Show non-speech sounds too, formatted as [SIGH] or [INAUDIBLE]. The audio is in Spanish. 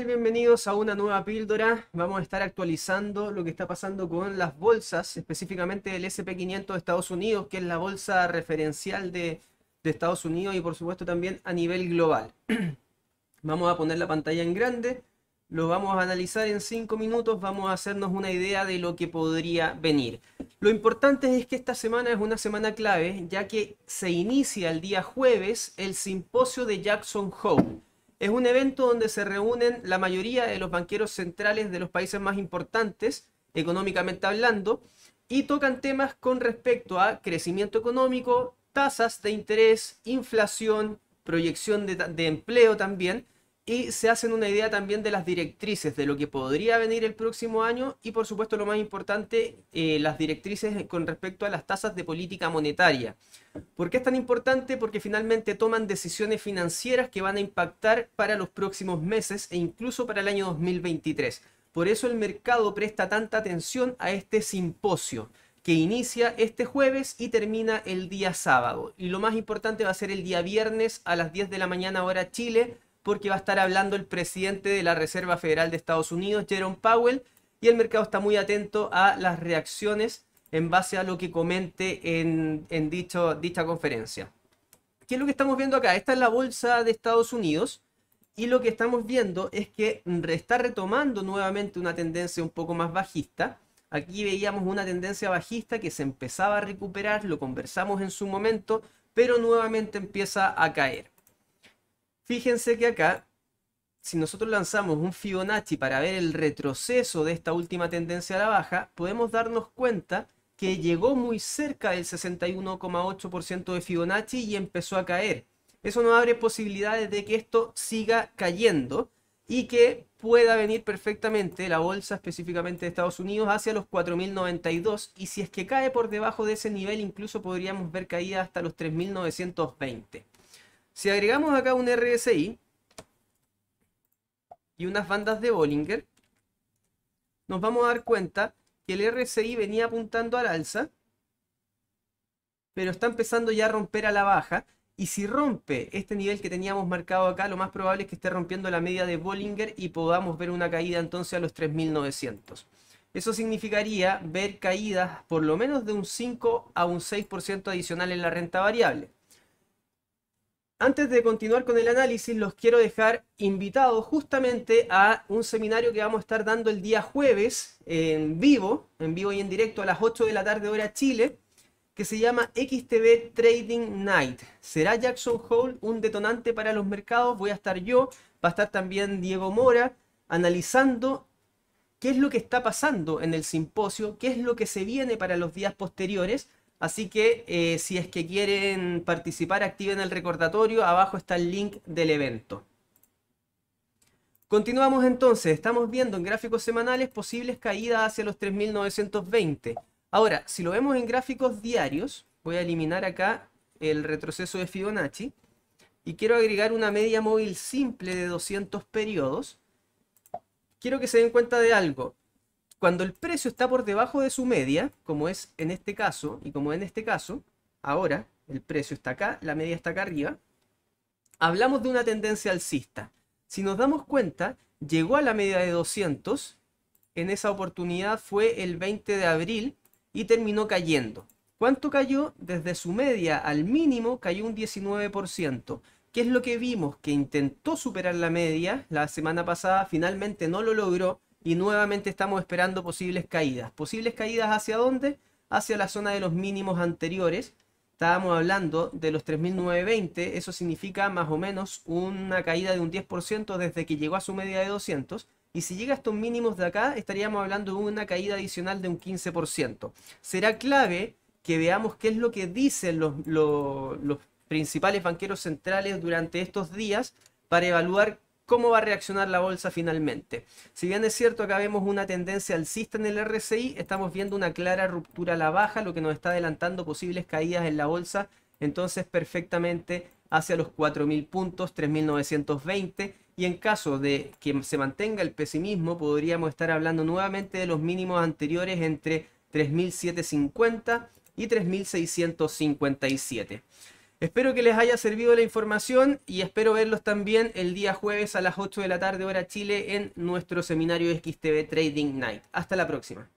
Bienvenidos a una nueva píldora. Vamos a estar actualizando lo que está pasando con las bolsas, específicamente el SP500 de Estados Unidos, que es la bolsa referencial de, de Estados Unidos y por supuesto también a nivel global. [CLEARS THROAT] vamos a poner la pantalla en grande, lo vamos a analizar en 5 minutos, vamos a hacernos una idea de lo que podría venir. Lo importante es que esta semana es una semana clave, ya que se inicia el día jueves el simposio de Jackson Hole es un evento donde se reúnen la mayoría de los banqueros centrales de los países más importantes, económicamente hablando, y tocan temas con respecto a crecimiento económico, tasas de interés, inflación, proyección de, de empleo también, y se hacen una idea también de las directrices, de lo que podría venir el próximo año y por supuesto lo más importante, eh, las directrices con respecto a las tasas de política monetaria. ¿Por qué es tan importante? Porque finalmente toman decisiones financieras que van a impactar para los próximos meses e incluso para el año 2023. Por eso el mercado presta tanta atención a este simposio que inicia este jueves y termina el día sábado. Y lo más importante va a ser el día viernes a las 10 de la mañana hora Chile porque va a estar hablando el presidente de la Reserva Federal de Estados Unidos, Jerome Powell, y el mercado está muy atento a las reacciones en base a lo que comente en, dicha conferencia. ¿Qué es lo que estamos viendo acá? Esta es la bolsa de Estados Unidos y lo que estamos viendo es que está retomando nuevamente una tendencia un poco más bajista. Aquí veíamos una tendencia bajista que se empezaba a recuperar, lo conversamos en su momento, pero nuevamente empieza a caer. Fíjense que acá, si nosotros lanzamos un Fibonacci para ver el retroceso de esta última tendencia a la baja, podemos darnos cuenta que llegó muy cerca del 61,8% de Fibonacci y empezó a caer. Eso nos abre posibilidades de que esto siga cayendo y que pueda venir perfectamente la bolsa específicamente de Estados Unidos hacia los 4.092 y si es que cae por debajo de ese nivel incluso podríamos ver caída hasta los 3.920. Si agregamos acá un RSI y unas bandas de Bollinger, nos vamos a dar cuenta que el RSI venía apuntando al alza, pero está empezando ya a romper a la baja. Y si rompe este nivel que teníamos marcado acá, lo más probable es que esté rompiendo la media de Bollinger y podamos ver una caída entonces a los 3900. Eso significaría ver caídas por lo menos de un 5 a un 6% adicional en la renta variable. Antes de continuar con el análisis, los quiero dejar invitados justamente a un seminario que vamos a estar dando el día jueves en vivo, en vivo y en directo a las 8 de la tarde hora Chile, que se llama XTV Trading Night. ¿Será Jackson Hole un detonante para los mercados? Voy a estar yo, va a estar también Diego Mora, analizando qué es lo que está pasando en el simposio, qué es lo que se viene para los días posteriores Así que eh, si es que quieren participar, activen el recordatorio. Abajo está el link del evento. Continuamos entonces. Estamos viendo en gráficos semanales posibles caídas hacia los 3.920. Ahora, si lo vemos en gráficos diarios, voy a eliminar acá el retroceso de Fibonacci. Y quiero agregar una media móvil simple de 200 periodos. Quiero que se den cuenta de algo cuando el precio está por debajo de su media, como es en este caso, y como en este caso, ahora el precio está acá, la media está acá arriba, hablamos de una tendencia alcista. Si nos damos cuenta, llegó a la media de 200, en esa oportunidad fue el 20 de abril y terminó cayendo. ¿Cuánto cayó? Desde su media al mínimo cayó un 19%. ¿Qué es lo que vimos? Que intentó superar la media la semana pasada, finalmente no lo logró y nuevamente estamos esperando posibles caídas. ¿Posibles caídas hacia dónde? Hacia la zona de los mínimos anteriores. Estábamos hablando de los 3.920, eso significa más o menos una caída de un 10% desde que llegó a su media de 200. Y si llega a estos mínimos de acá, estaríamos hablando de una caída adicional de un 15%. Será clave que veamos qué es lo que dicen los, principales banqueros centrales durante estos días para evaluar cómo va a reaccionar la bolsa finalmente. Si bien es cierto que vemos una tendencia alcista en el RSI, estamos viendo una clara ruptura a la baja, lo que nos está adelantando posibles caídas en la bolsa, entonces perfectamente hacia los 4.000 puntos, 3.920, y en caso de que se mantenga el pesimismo, podríamos estar hablando nuevamente de los mínimos anteriores entre 3.750 y 3.657. Espero que les haya servido la información y espero verlos también el día jueves a las 8 de la tarde hora Chile en nuestro seminario XTV Trading Night. Hasta la próxima.